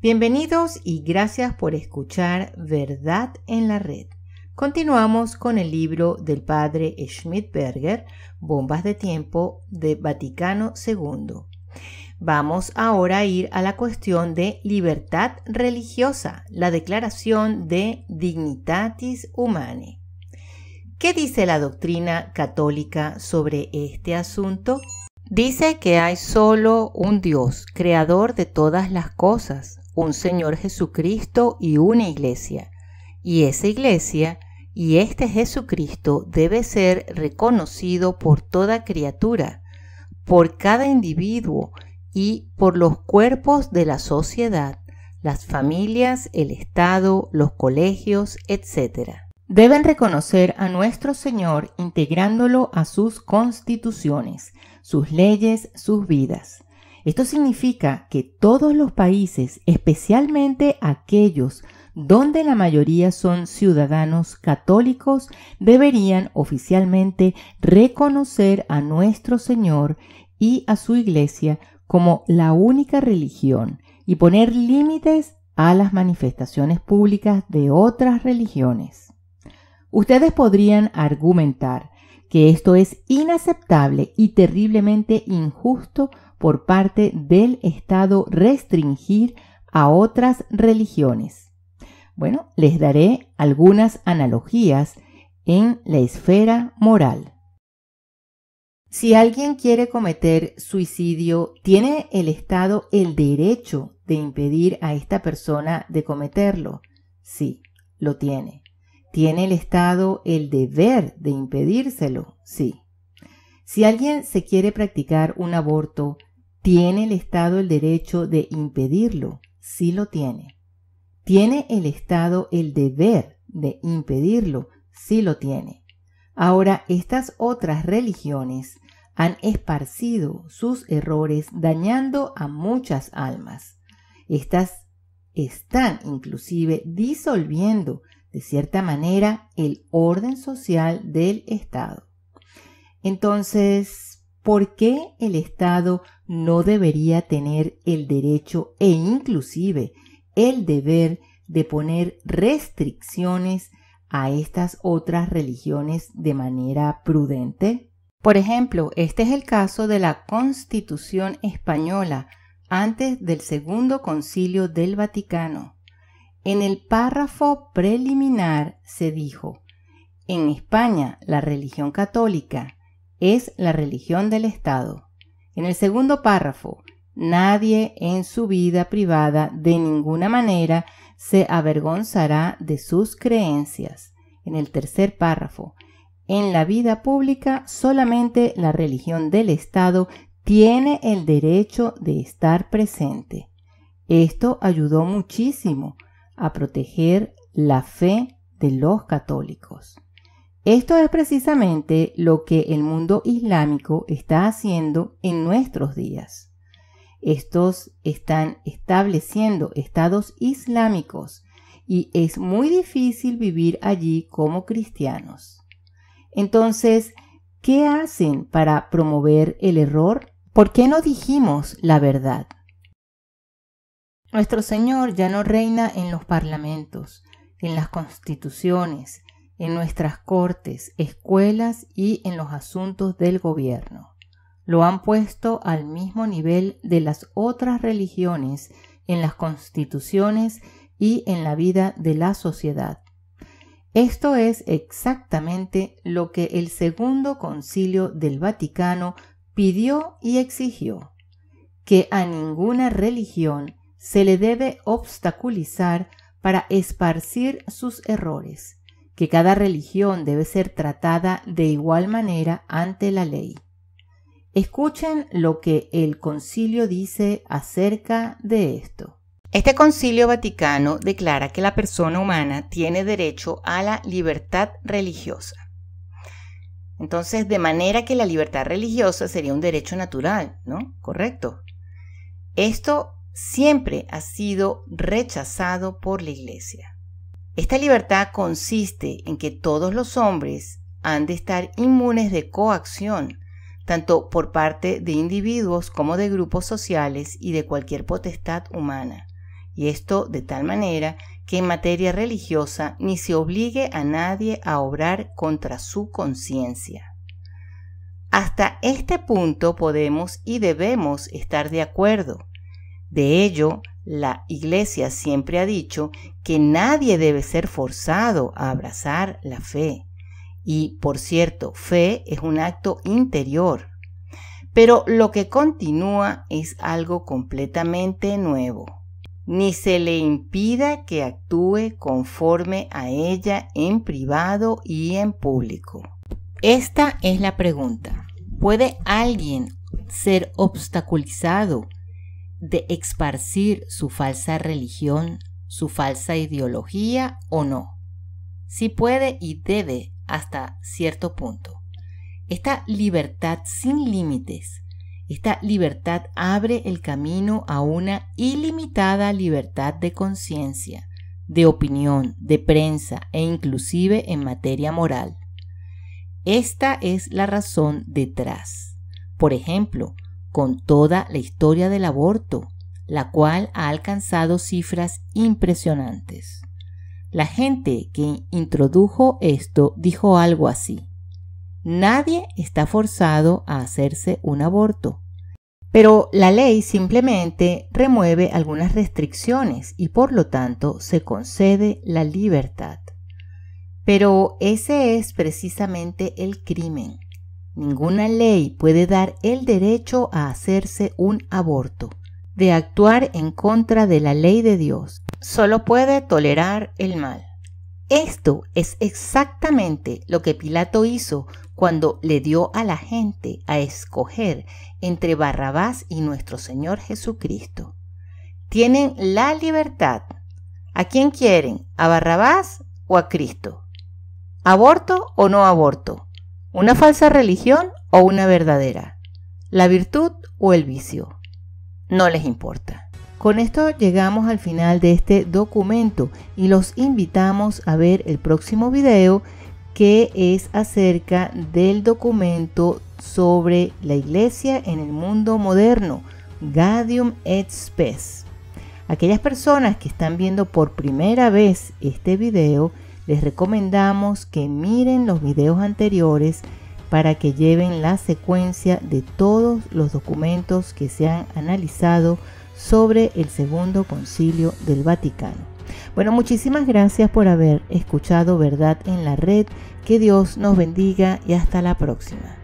Bienvenidos y gracias por escuchar Verdad en la Red. Continuamos con el libro del padre Schmidberger, Bombas de Tiempo, de Vaticano II. Vamos ahora a ir a la cuestión de libertad religiosa, la declaración de Dignitatis Humanae. ¿Qué dice la doctrina católica sobre este asunto? Dice que hay solo un Dios, creador de todas las cosas, un Señor Jesucristo y una iglesia. Y esa iglesia y este Jesucristo debe ser reconocido por toda criatura, por cada individuo y por los cuerpos de la sociedad, las familias, el Estado, los colegios, etc. Deben reconocer a nuestro Señor integrándolo a sus constituciones, sus leyes, sus vidas. Esto significa que todos los países, especialmente aquellos donde la mayoría son ciudadanos católicos, deberían oficialmente reconocer a nuestro Señor y a su Iglesia como la única religión y poner límites a las manifestaciones públicas de otras religiones. Ustedes podrían argumentar que esto es inaceptable y terriblemente injusto por parte del Estado restringir a otras religiones. Bueno, les daré algunas analogías en la esfera moral. Si alguien quiere cometer suicidio, ¿tiene el Estado el derecho de impedir a esta persona de cometerlo? Sí, lo tiene. ¿Tiene el Estado el deber de impedírselo? Sí. Si alguien se quiere practicar un aborto, ¿Tiene el Estado el derecho de impedirlo? Sí lo tiene. ¿Tiene el Estado el deber de impedirlo? Sí lo tiene. Ahora, estas otras religiones han esparcido sus errores dañando a muchas almas. Estas están inclusive disolviendo, de cierta manera, el orden social del Estado. Entonces, ¿Por qué el Estado no debería tener el derecho e inclusive el deber de poner restricciones a estas otras religiones de manera prudente? Por ejemplo, este es el caso de la Constitución española antes del Segundo Concilio del Vaticano. En el párrafo preliminar se dijo, en España la religión católica es la religión del Estado. En el segundo párrafo, nadie en su vida privada de ninguna manera se avergonzará de sus creencias. En el tercer párrafo, en la vida pública solamente la religión del Estado tiene el derecho de estar presente. Esto ayudó muchísimo a proteger la fe de los católicos. Esto es precisamente lo que el mundo islámico está haciendo en nuestros días. Estos están estableciendo estados islámicos y es muy difícil vivir allí como cristianos. Entonces, ¿qué hacen para promover el error? ¿Por qué no dijimos la verdad? Nuestro Señor ya no reina en los parlamentos, en las constituciones, en nuestras cortes, escuelas y en los asuntos del gobierno. Lo han puesto al mismo nivel de las otras religiones en las constituciones y en la vida de la sociedad. Esto es exactamente lo que el Segundo Concilio del Vaticano pidió y exigió, que a ninguna religión se le debe obstaculizar para esparcir sus errores, que cada religión debe ser tratada de igual manera ante la ley. Escuchen lo que el concilio dice acerca de esto. Este concilio vaticano declara que la persona humana tiene derecho a la libertad religiosa. Entonces, de manera que la libertad religiosa sería un derecho natural, ¿no? Correcto. Esto siempre ha sido rechazado por la Iglesia. Esta libertad consiste en que todos los hombres han de estar inmunes de coacción, tanto por parte de individuos como de grupos sociales y de cualquier potestad humana, y esto de tal manera que en materia religiosa ni se obligue a nadie a obrar contra su conciencia. Hasta este punto podemos y debemos estar de acuerdo. De ello, la Iglesia siempre ha dicho que nadie debe ser forzado a abrazar la fe. Y, por cierto, fe es un acto interior. Pero lo que continúa es algo completamente nuevo. Ni se le impida que actúe conforme a ella en privado y en público. Esta es la pregunta. ¿Puede alguien ser obstaculizado de esparcir su falsa religión su falsa ideología o no. si puede y debe hasta cierto punto. Esta libertad sin límites, esta libertad abre el camino a una ilimitada libertad de conciencia, de opinión, de prensa e inclusive en materia moral. Esta es la razón detrás. Por ejemplo, con toda la historia del aborto, la cual ha alcanzado cifras impresionantes. La gente que introdujo esto dijo algo así. Nadie está forzado a hacerse un aborto, pero la ley simplemente remueve algunas restricciones y por lo tanto se concede la libertad. Pero ese es precisamente el crimen. Ninguna ley puede dar el derecho a hacerse un aborto de actuar en contra de la ley de Dios. Solo puede tolerar el mal. Esto es exactamente lo que Pilato hizo cuando le dio a la gente a escoger entre Barrabás y nuestro Señor Jesucristo. Tienen la libertad. ¿A quién quieren? ¿A Barrabás o a Cristo? ¿Aborto o no aborto? ¿Una falsa religión o una verdadera? ¿La virtud o el vicio? no les importa. Con esto llegamos al final de este documento y los invitamos a ver el próximo video que es acerca del documento sobre la iglesia en el mundo moderno, Gadium et Spes. Aquellas personas que están viendo por primera vez este video, les recomendamos que miren los videos anteriores para que lleven la secuencia de todos los documentos que se han analizado sobre el Segundo Concilio del Vaticano. Bueno, muchísimas gracias por haber escuchado Verdad en la Red. Que Dios nos bendiga y hasta la próxima.